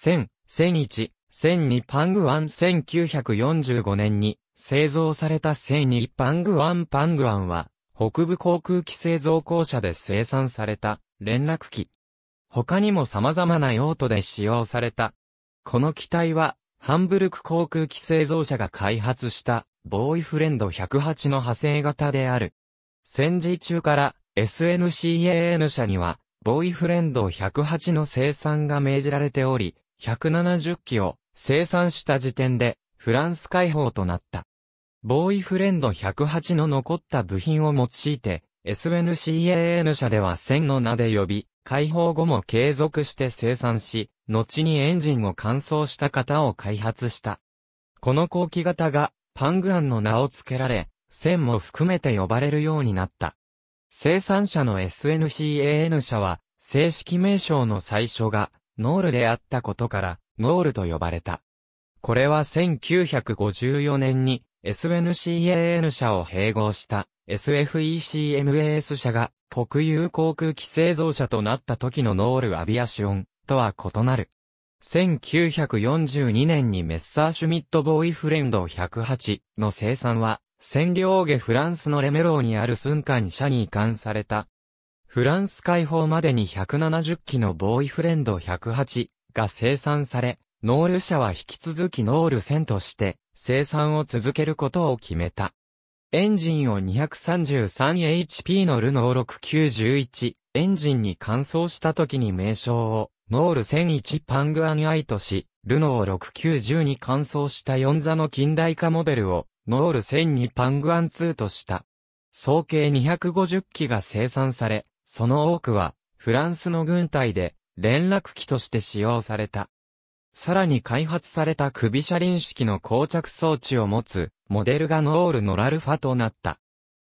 1000、1 1 0 0 2パングワン1945年に製造された1002パングワンパングワンは、北部航空機製造公社で生産された連絡機。他にも様々な用途で使用された。この機体は、ハンブルク航空機製造社が開発したボーイフレンド108の派生型である。戦時中から SNCAN 社には、ボーイフレンド108の生産が命じられており、170機を生産した時点でフランス解放となった。ボーイフレンド108の残った部品を用いて SNCAN 社では1000の名で呼び、解放後も継続して生産し、後にエンジンを乾燥した型を開発した。この後期型がパングアンの名を付けられ、1000も含めて呼ばれるようになった。生産者の SNCAN 社は、正式名称の最初がノールであったことから、ノールと呼ばれた。これは1954年に SNCAN 社を併合した SFECMAS 社が国有航空機製造者となった時のノールアビアシオンとは異なる。1942年にメッサーシュミットボーイフレンド108の生産は占領下フランスのレメローにある寸間社に移管されたフランス解放までに170機のボーイフレンド108が生産され、ノール社は引き続きノール1000として生産を続けることを決めた。エンジンを 233HP のルノー691エンジンに換装した時に名称をノール1001パングアニアイとし、ルノー690に換装した4座の近代化モデルをノール1002パングアン2とした。総計250機が生産され、その多くは、フランスの軍隊で、連絡機として使用された。さらに開発された首車輪式の膠着装置を持つ、モデルがノールのラルファとなった。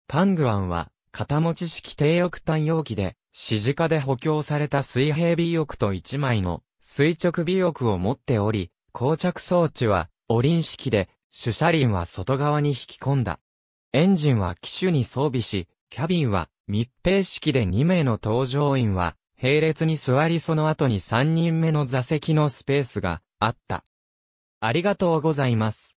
パングアンは、型持ち式低翼単容器で、指示下で補強された水平尾翼と一枚の垂直尾翼を持っており、膠着装置は、オリン式で、主車輪は外側に引き込んだ。エンジンは機種に装備し、キャビンは密閉式で2名の搭乗員は並列に座りその後に3人目の座席のスペースがあった。ありがとうございます。